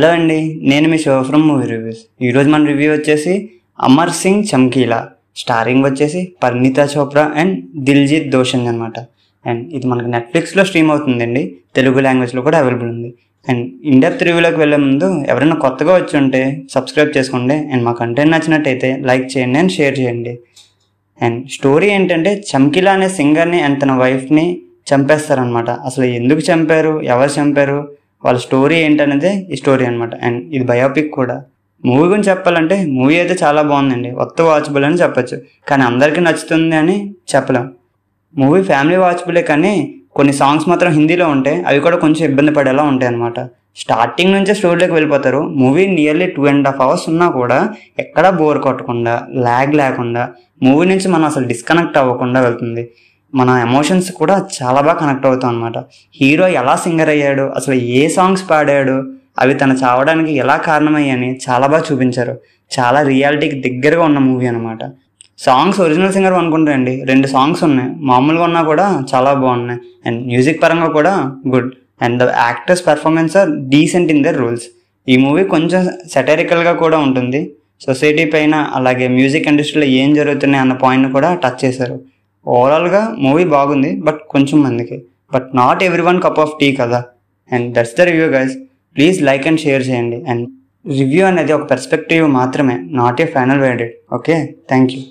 hello అండి నేను మీ షో ఫ్రమ్ మూవీ రివ్యూస్ ఈరోజు మన రివ్యూ వచ్చేసి అమర్ సింగ్ చమ్కీలా స్టారింగ్ వచ్చేసి పర్ణిత చోప్రా అండ్ దిల్జీత్ దోషన్ అనమాట అండ్ ఇది మనకు నెట్ఫ్లిక్స్లో స్ట్రీమ్ అవుతుందండి తెలుగు లాంగ్వేజ్లో కూడా అవైలబుల్ ఉంది అండ్ ఇండెప్త్ రివ్యూలోకి వెళ్ళే ముందు ఎవరైనా కొత్తగా వచ్చి ఉంటే సబ్స్క్రైబ్ చేసుకోండి అండ్ మా కంటెంట్ నచ్చినట్టయితే లైక్ చేయండి అండ్ షేర్ చేయండి అండ్ స్టోరీ ఏంటంటే చమ్కిలా అనే సింగర్ని అండ్ తన వైఫ్ని చంపేస్తారనమాట అసలు ఎందుకు చంపారు ఎవరు చంపారు వాళ్ళ స్టోరీ ఏంటనేది ఈ స్టోరీ అనమాట అండ్ ఇది బయోపిక్ కూడా మూవీ గురించి చెప్పాలంటే మూవీ అయితే చాలా బాగుందండి కొత్త వాచబుల్ అని చెప్పచ్చు కానీ అందరికీ నచ్చుతుంది అని చెప్పలేం మూవీ ఫ్యామిలీ వాచబులే కానీ కొన్ని సాంగ్స్ మాత్రం హిందీలో ఉంటాయి అవి కూడా కొంచెం ఇబ్బంది పడేలా ఉంటాయి అనమాట స్టార్టింగ్ నుంచే స్టోరీలోకి వెళ్ళిపోతారు movie nearly two and half hours ఉన్నా కూడా ఎక్కడా బోర్ కొట్టకుండా ల్యాగ్ లేకుండా మూవీ నుంచి మనం అసలు డిస్కనెక్ట్ అవ్వకుండా వెళ్తుంది మన ఎమోషన్స్ కూడా చాలా బాగా కనెక్ట్ అవుతాం అనమాట హీరో ఎలా సింగర్ అయ్యాడు అసలు ఏ సాంగ్స్ పాడాడు అవి తను చావడానికి ఎలా కారణమయ్యాయని చాలా బాగా చూపించారు చాలా రియాలిటీకి దగ్గరగా ఉన్న మూవీ అనమాట సాంగ్స్ ఒరిజినల్ సింగర్ అనుకుంటారండి రెండు సాంగ్స్ ఉన్నాయి మామూలుగా ఉన్నా కూడా చాలా బాగున్నాయి అండ్ మ్యూజిక్ పరంగా కూడా good and the actors performance are decent in their roles ఈ మూవీ కొంచెం సెటరికల్గా కూడా ఉంటుంది సొసైటీ పైన అలాగే మ్యూజిక్ ఇండస్ట్రీలో ఏం జరుగుతున్నాయి అన్న పాయింట్ని కూడా టచ్ చేశారు ఓవరాల్గా మూవీ బాగుంది బట్ కొంచెం మందికి but not every one cup of tea కదా and that's the review guys please like and share చేయండి అండ్ రివ్యూ అనేది ఒక పెర్స్పెక్టివ్ మాత్రమే నాట్ ఏ ఫైనల్ వేడెడ్ ఓకే థ్యాంక్ యూ